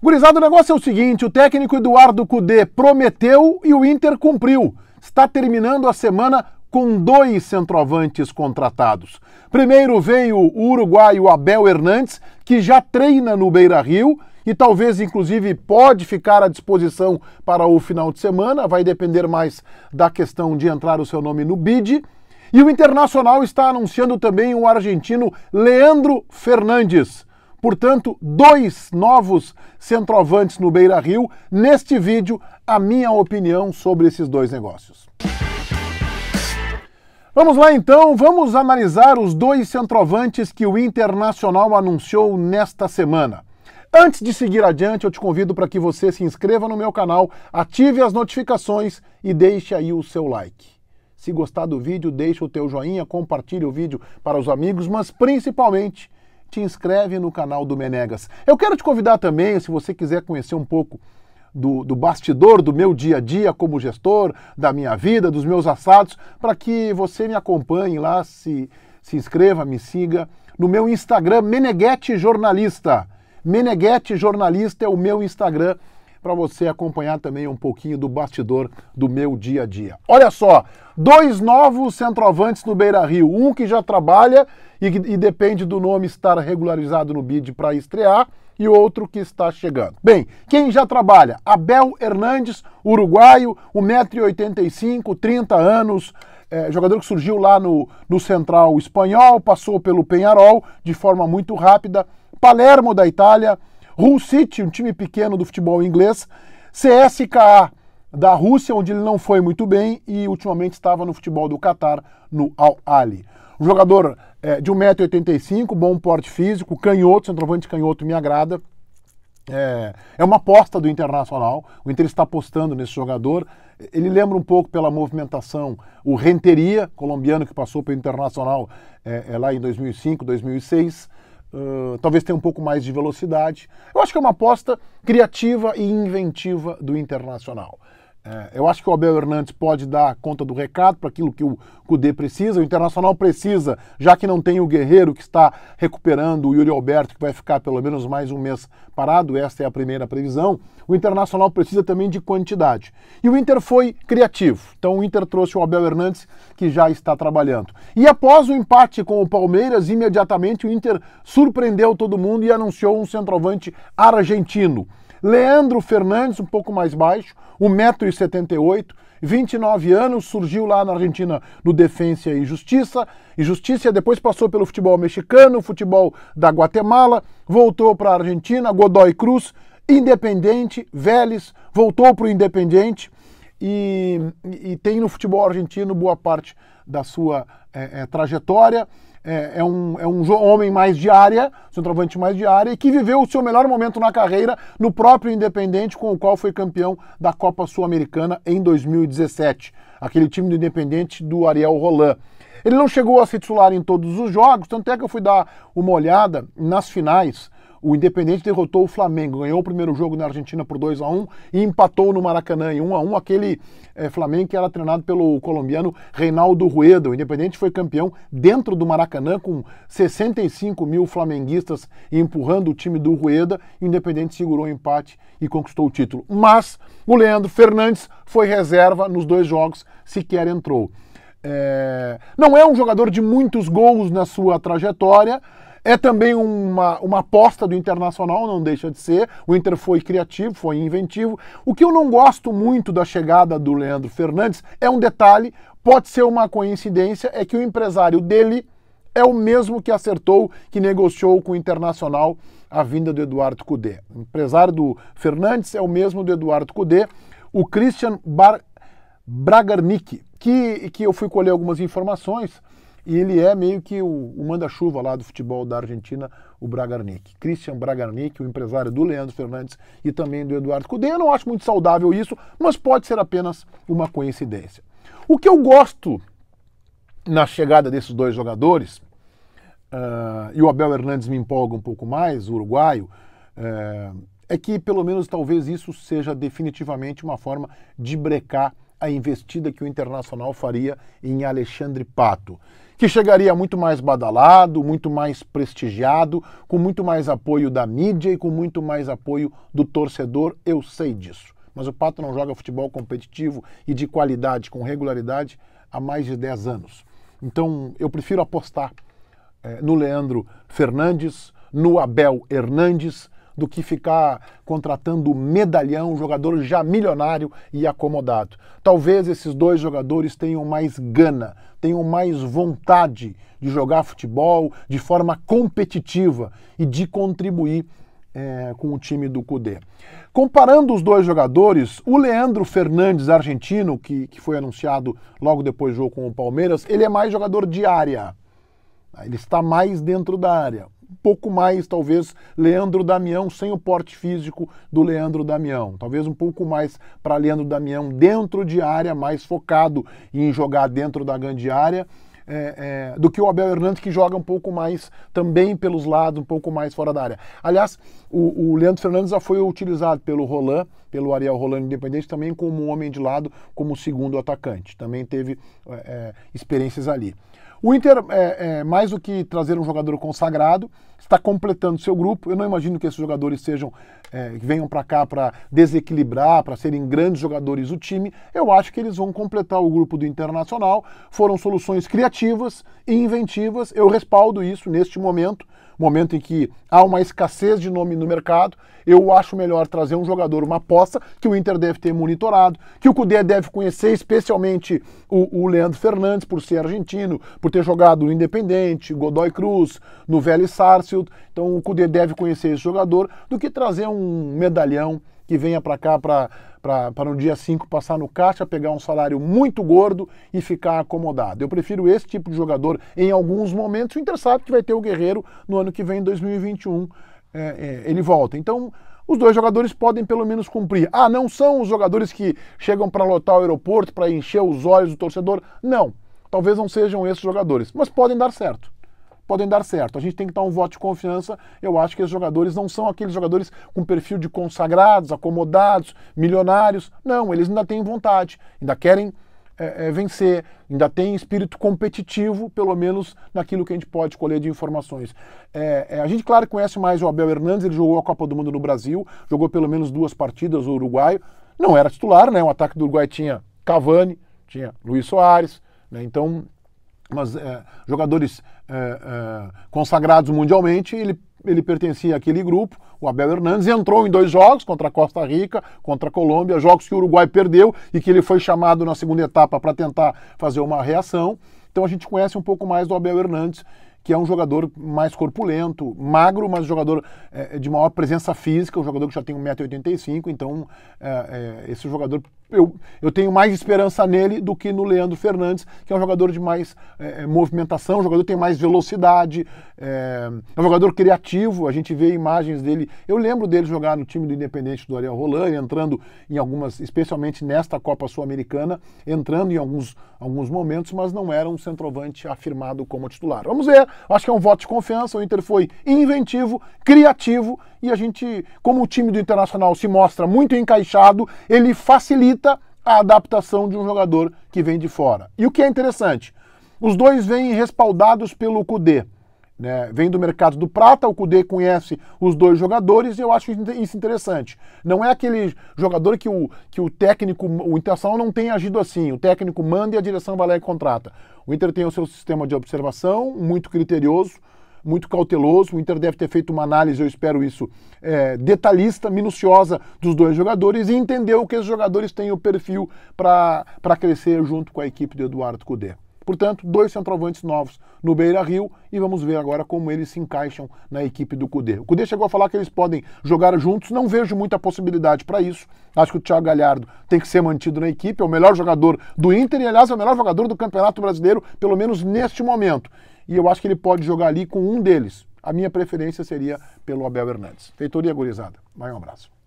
Gurizado, o negócio é o seguinte: o técnico Eduardo Cudê prometeu e o Inter cumpriu. Está terminando a semana com dois centroavantes contratados. Primeiro veio o uruguaio Abel Hernandes, que já treina no Beira Rio e talvez inclusive pode ficar à disposição para o final de semana, vai depender mais da questão de entrar o seu nome no bid. E o Internacional está anunciando também o argentino Leandro Fernandes. Portanto, dois novos centroavantes no Beira Rio. Neste vídeo, a minha opinião sobre esses dois negócios. Vamos lá então, vamos analisar os dois centroavantes que o Internacional anunciou nesta semana. Antes de seguir adiante, eu te convido para que você se inscreva no meu canal, ative as notificações e deixe aí o seu like. Se gostar do vídeo, deixa o teu joinha, compartilhe o vídeo para os amigos, mas principalmente te inscreve no canal do Menegas. Eu quero te convidar também, se você quiser conhecer um pouco do, do, bastidor do meu dia a dia como gestor, da minha vida, dos meus assados, para que você me acompanhe lá, se, se inscreva, me siga no meu Instagram, Meneguete Jornalista. Meneguete Jornalista é o meu Instagram para você acompanhar também um pouquinho do bastidor do meu dia a dia. Olha só, dois novos centroavantes no Beira Rio, um que já trabalha e, e depende do nome estar regularizado no BID para estrear e outro que está chegando. Bem, quem já trabalha? Abel Hernandes, uruguaio, 1,85m, 30 anos, é, jogador que surgiu lá no, no Central Espanhol, passou pelo Penharol de forma muito rápida, Palermo da Itália, Hull City, um time pequeno do futebol inglês, CSKA da Rússia, onde ele não foi muito bem e ultimamente estava no futebol do Catar, no Al Ali. Um jogador é, de 1,85m, bom porte físico, canhoto, centroavante canhoto me agrada. É, é uma aposta do Internacional, o Inter está apostando nesse jogador. Ele lembra um pouco pela movimentação o Renteria, colombiano que passou pelo Internacional é, é lá em 2005, 2006 talvez tenha um pouco mais de velocidade. Eu acho que é uma aposta criativa e inventiva do Internacional. É, eu acho que o Abel Hernandes pode dar conta do recado para aquilo que o Cudê precisa, o Internacional precisa, já que não tem o Guerreiro que está recuperando, o Yuri Alberto que vai ficar pelo menos mais um mês parado, esta é a primeira previsão. O Internacional precisa também de quantidade. E o Inter foi criativo, então o Inter trouxe o Abel Hernandes que já está trabalhando. E após o empate com o Palmeiras, imediatamente o Inter surpreendeu todo mundo e anunciou um centroavante argentino. Leandro Fernandes, um pouco mais baixo, 1,78m, 29 anos, surgiu lá na Argentina no Defensa e Justiça, e Justiça, depois passou pelo futebol mexicano, futebol da Guatemala, voltou para a Argentina, Godoy Cruz, Independente, Vélez, voltou para o Independente e, e, tem no futebol argentino boa parte da sua é, é, trajetória é, é, um, é um homem mais de área, centroavante mais de área, e que viveu o seu melhor momento na carreira no próprio Independente, com o qual foi campeão da Copa Sul-Americana em 2017. Aquele time do Independente do Ariel Roland. Ele não chegou a se titular em todos os jogos, tanto é que eu fui dar uma olhada nas finais o Independente derrotou o Flamengo, ganhou o primeiro jogo na Argentina por 2 a 1 e empatou no Maracanã em 1 a 1 aquele é, Flamengo que era treinado pelo colombiano Reinaldo Rueda. O Independente foi campeão dentro do Maracanã com 65 mil flamenguistas empurrando o time do Rueda. o Independente segurou o empate e conquistou o título. Mas o Leandro Fernandes foi reserva nos dois jogos, sequer entrou. É... Não é um jogador de muitos gols na sua trajetória, é também uma, uma aposta do Internacional, não deixa de ser. O Inter foi criativo, foi inventivo. O que eu não gosto muito da chegada do Leandro Fernandes é um detalhe, pode ser uma coincidência, é que o empresário dele é o mesmo que acertou, que negociou com o Internacional a vinda do Eduardo Cudê. O empresário do Fernandes é o mesmo do Eduardo Cudê, o Christian Bar Bragarnik, que, que eu fui colher algumas informações e ele é meio que o, o manda-chuva lá do futebol da Argentina, o Bragarnik. Christian Bragarnik, o empresário do Leandro Fernandes e também do Eduardo Cudê. Eu não acho muito saudável isso, mas pode ser apenas uma coincidência. O que eu gosto na chegada desses dois jogadores, uh, e o Abel Hernandes me empolga um pouco mais, o uruguaio, uh, é que pelo menos talvez isso seja definitivamente uma forma de brecar a investida que o Internacional faria em Alexandre Pato que chegaria muito mais badalado, muito mais prestigiado, com muito mais apoio da mídia e com muito mais apoio do torcedor, eu sei disso. Mas o Pato não joga futebol competitivo e de qualidade, com regularidade, há mais de 10 anos. Então eu prefiro apostar é, no Leandro Fernandes, no Abel Hernandes, do que ficar contratando medalhão, jogador já milionário e acomodado. Talvez esses dois jogadores tenham mais gana, tenham mais vontade de jogar futebol de forma competitiva e de contribuir é, com o time do Cudê. Comparando os dois jogadores, o Leandro Fernandes, argentino, que, que foi anunciado logo depois do jogo com o Palmeiras, ele é mais jogador de área. Ele está mais dentro da área um pouco mais, talvez, Leandro Damião, sem o porte físico do Leandro Damião. Talvez um pouco mais para Leandro Damião dentro de área, mais focado em jogar dentro da grande área. É, é, do que o Abel Hernandes, que joga um pouco mais também pelos lados, um pouco mais fora da área. Aliás, o, o Leandro Fernandes já foi utilizado pelo Roland, pelo Ariel Roland Independente, também como um homem de lado, como segundo atacante. Também teve é, é experiências ali. O Inter, é, é, mais do que trazer um jogador consagrado, está completando seu grupo. Eu não imagino que esses jogadores sejam é, que venham para cá para desequilibrar, para serem grandes jogadores do time. Eu acho que eles vão completar o grupo do Internacional. Foram soluções criativas e inventivas. Eu respaldo isso neste momento momento em que há uma escassez de nome no mercado, eu acho melhor trazer um jogador, uma aposta, que o Inter deve ter monitorado, que o Cudê deve conhecer, especialmente o, o Leandro Fernandes, por ser argentino, por ter jogado no Independente, Godoy Cruz, no Vélez Sarsfield. Então o Cudê deve conhecer esse jogador, do que trazer um medalhão que venha para cá para no dia 5 passar no caixa, pegar um salário muito gordo e ficar acomodado. Eu prefiro esse tipo de jogador em alguns momentos. O Inter sabe é que vai ter o Guerreiro no ano que vem, em 2021, é, é, ele volta. Então, os dois jogadores podem pelo menos cumprir. Ah, não são os jogadores que chegam para lotar o aeroporto, para encher os olhos do torcedor. Não. Talvez não sejam esses jogadores, mas podem dar certo podem dar certo. A gente tem que dar um voto de confiança. Eu acho que esses jogadores não são aqueles jogadores com perfil de consagrados, acomodados, milionários. Não, eles ainda têm vontade, ainda querem é, é, vencer, ainda tem espírito competitivo, pelo menos naquilo que a gente pode colher de informações. É, é, a gente, claro, conhece mais o Abel Hernandes, ele jogou a Copa do Mundo no Brasil, jogou pelo menos duas partidas, o uruguaio Não era titular, né? O ataque do Uruguai tinha Cavani, tinha Luiz Soares, né? Então mas é, jogadores é, é, consagrados mundialmente, ele, ele pertencia àquele grupo, o Abel Hernandes, entrou em dois jogos, contra a Costa Rica, contra a Colômbia, jogos que o Uruguai perdeu e que ele foi chamado na segunda etapa para tentar fazer uma reação. Então a gente conhece um pouco mais do Abel Hernandes, que é um jogador mais corpulento, magro, mas jogador é, de maior presença física, um jogador que já tem 1,85m, então é, é, esse jogador eu, eu tenho mais esperança nele do que no Leandro Fernandes, que é um jogador de mais é, é, movimentação, um jogador que tem mais velocidade, é, é, um jogador criativo, a gente vê imagens dele. Eu lembro dele jogar no time do Independente do Ariel Roland, entrando em algumas, especialmente nesta Copa Sul-Americana, entrando em alguns, alguns momentos, mas não era um centroavante afirmado como titular. Vamos ver, acho que é um voto de confiança, o Inter foi inventivo, criativo, e a gente, como o time do Internacional se mostra muito encaixado, ele facilita facilita a adaptação de um jogador que vem de fora. E o que é interessante, os dois vêm respaldados pelo Kudê. Né? Vem do mercado do Prata, o Kudê conhece os dois jogadores e eu acho isso interessante. Não é aquele jogador que o, que o técnico, o Internacional não tem agido assim. O técnico manda e a direção vai lá e contrata. O Inter tem o seu sistema de observação, muito criterioso, muito cauteloso. O Inter deve ter feito uma análise, eu espero isso, é, detalhista, minuciosa dos dois jogadores e entendeu que esses jogadores têm o perfil para crescer junto com a equipe do Eduardo Cudê. Portanto, dois centroavantes novos no Beira Rio e vamos ver agora como eles se encaixam na equipe do Cudê. O Cudê chegou a falar que eles podem jogar juntos, não vejo muita possibilidade para isso. Acho que o Thiago Galhardo tem que ser mantido na equipe, é o melhor jogador do Inter e, aliás, é o melhor jogador do Campeonato Brasileiro, pelo menos neste momento e eu acho que ele pode jogar ali com um deles. A minha preferência seria pelo Abel Hernandes. Feitoria gurizada. Vai um abraço.